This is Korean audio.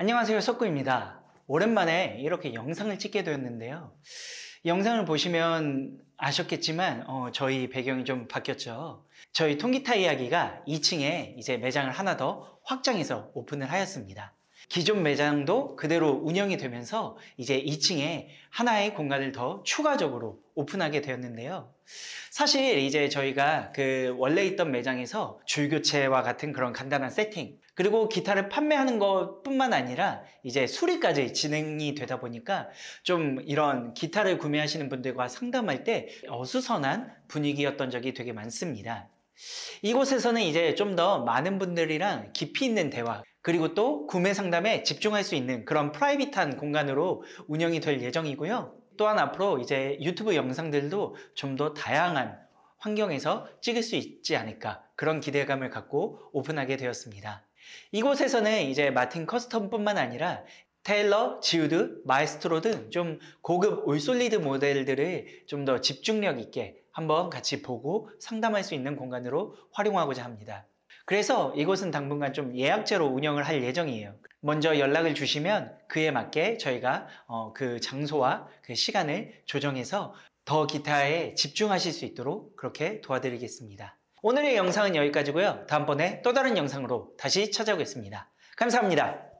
안녕하세요 석구입니다 오랜만에 이렇게 영상을 찍게 되었는데요 영상을 보시면 아셨겠지만 어, 저희 배경이 좀 바뀌었죠 저희 통기타 이야기가 2층에 이제 매장을 하나 더 확장해서 오픈을 하였습니다 기존 매장도 그대로 운영이 되면서 이제 2층에 하나의 공간을 더 추가적으로 오픈하게 되었는데요. 사실 이제 저희가 그 원래 있던 매장에서 줄교체와 같은 그런 간단한 세팅 그리고 기타를 판매하는 것 뿐만 아니라 이제 수리까지 진행이 되다 보니까 좀 이런 기타를 구매하시는 분들과 상담할 때 어수선한 분위기였던 적이 되게 많습니다. 이곳에서는 이제 좀 더 많은 분들이랑 깊이 있는 대화 그리고 또 구매 상담에 집중할 수 있는 그런 프라이빗한 공간으로 운영이 될 예정이고요. 또한 앞으로 이제 유튜브 영상들도 좀 더 다양한 환경에서 찍을 수 있지 않을까 그런 기대감을 갖고 오픈하게 되었습니다. 이곳에서는 이제 마틴 커스텀뿐만 아니라 테일러, 지우드, 마에스트로 등 좀 고급 올솔리드 모델들을 좀 더 집중력 있게 한번 같이 보고 상담할 수 있는 공간으로 활용하고자 합니다. 그래서 이곳은 당분간 좀 예약제로 운영을 할 예정이에요. 먼저 연락을 주시면 그에 맞게 저희가 어, 그 장소와 그 시간을 조정해서 더 기타에 집중하실 수 있도록 그렇게 도와드리겠습니다. 오늘의 영상은 여기까지고요. 다음번에 또 다른 영상으로 다시 찾아오겠습니다. 감사합니다.